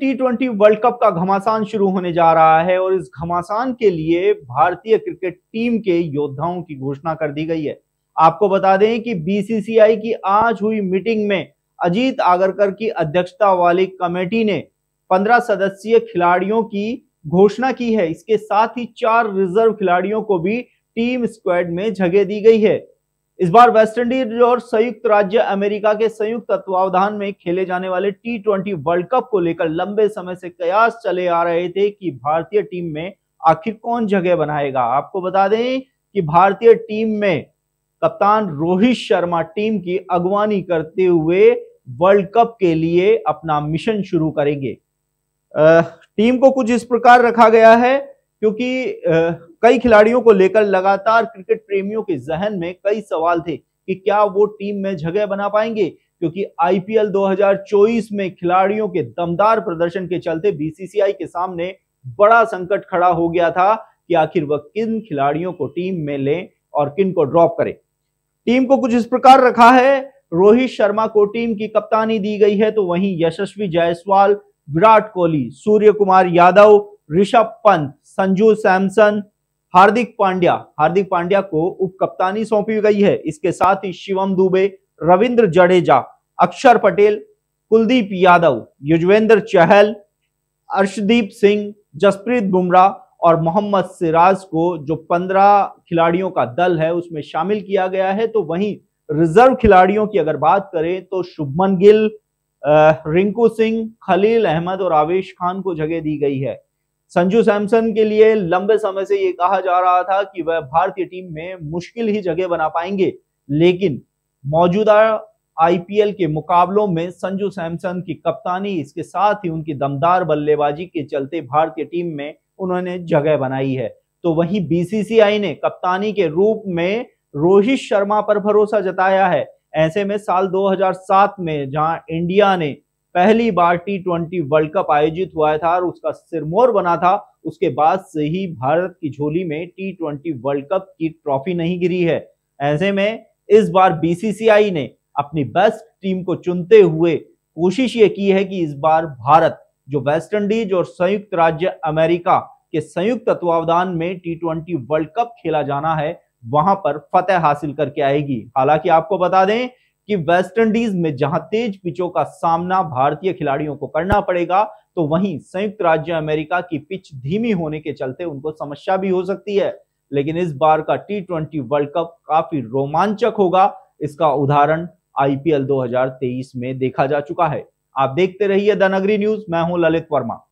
T twenty world cup का घमासान शुरू होने जा रहा है और इस घमासान के लिए भारतीय क्रिकेट टीम के योद्धाओं की घोषणा कर दी गई है आपको बता दें कि बीसीसीआई की आज हुई मीटिंग में अजीत आगरकर की अध्यक्षता वाली कमेटी ने 15 सदस्यीय खिलाड़ियों की घोषणा की है इसके साथ ही चार रिजर्व खिलाड़ियों को भी टीम स्क्वाड में जगह दी गई है इस बार वेस्टइंडीज और संयुक्त राज्य अमेरिका के संयुक्त तत्वावधान में खेले जाने वाले टी ट्वेंटी वर्ल्ड कप को लेकर लंबे समय से कयास चले आ रहे थे कि भारतीय टीम में आखिर कौन जगह बनाएगा आपको बता दें कि भारतीय टीम में कप्तान रोहित शर्मा टीम की अगवानी करते हुए वर्ल्ड कप के लिए अपना मिशन शुरू करेंगे टीम को कुछ इस प्रकार रखा गया है क्योंकि कई खिलाड़ियों को लेकर लगातार क्रिकेट प्रेमियों के जहन में कई सवाल थे कि क्या वो टीम में जगह बना पाएंगे क्योंकि आईपीएल 2024 में खिलाड़ियों के दमदार प्रदर्शन के चलते बीसीसीआई के सामने बड़ा संकट खड़ा हो गया था कि आखिर वह किन खिलाड़ियों को टीम में लें और किन को ड्रॉप करें टीम को कुछ इस प्रकार रखा है रोहित शर्मा को टीम की कप्तानी दी गई है तो वहीं यशस्वी जायसवाल विराट कोहली सूर्य कुमार यादव ऋषभ पंत संजू सैमसन हार्दिक पांड्या हार्दिक पांड्या को उप कप्तानी सौंपी गई है इसके साथ ही शिवम दुबे रविंद्र जडेजा अक्षर पटेल कुलदीप यादव युजवेंद्र चहल अर्शदीप सिंह जसप्रीत बुमराह और मोहम्मद सिराज को जो 15 खिलाड़ियों का दल है उसमें शामिल किया गया है तो वहीं रिजर्व खिलाड़ियों की अगर बात करें तो शुभमन गिल रिंकू सिंह खलील अहमद और आवेश खान को जगह दी गई है संजू सैमसन के लिए लंबे समय से ये कहा जा रहा था कि वह भारतीय टीम में मुश्किल ही जगह बना पाएंगे लेकिन मौजूदा आईपीएल के मुकाबलों में संजू सैमसन की कप्तानी इसके साथ ही उनकी दमदार बल्लेबाजी के चलते भारतीय टीम में उन्होंने जगह बनाई है तो वहीं बीसीसीआई ने कप्तानी के रूप में रोहित शर्मा पर भरोसा जताया है ऐसे में साल 2007 में जहां इंडिया ने पहली बार टी ट्वेंटी वर्ल्ड कप आयोजित हुआ था और उसका सिरमौर बना था उसके बाद से ही भारत की झोली में टी ट्वेंटी वर्ल्ड कप की ट्रॉफी नहीं गिरी है ऐसे में इस बार बीसीसीआई ने अपनी बेस्ट टीम को चुनते हुए कोशिश ये की है कि इस बार भारत जो वेस्ट इंडीज और संयुक्त राज्य अमेरिका के संयुक्त तत्वावधान में टी ट्वेंटी वर्ल्ड कप खेला जाना है वहां पर फतेह हासिल करके आएगी हालांकि आपको बता दें कि वेस्ट इंडीज में जहां तेज पिचों का सामना भारतीय खिलाड़ियों को करना पड़ेगा तो वहीं संयुक्त राज्य अमेरिका की पिच धीमी होने के चलते उनको समस्या भी हो सकती है लेकिन इस बार का टी ट्वेंटी वर्ल्ड कप काफी रोमांचक होगा इसका उदाहरण आईपीएल 2023 में देखा जा चुका है आप देखते रहिए द नगरी न्यूज मैं हूं ललित वर्मा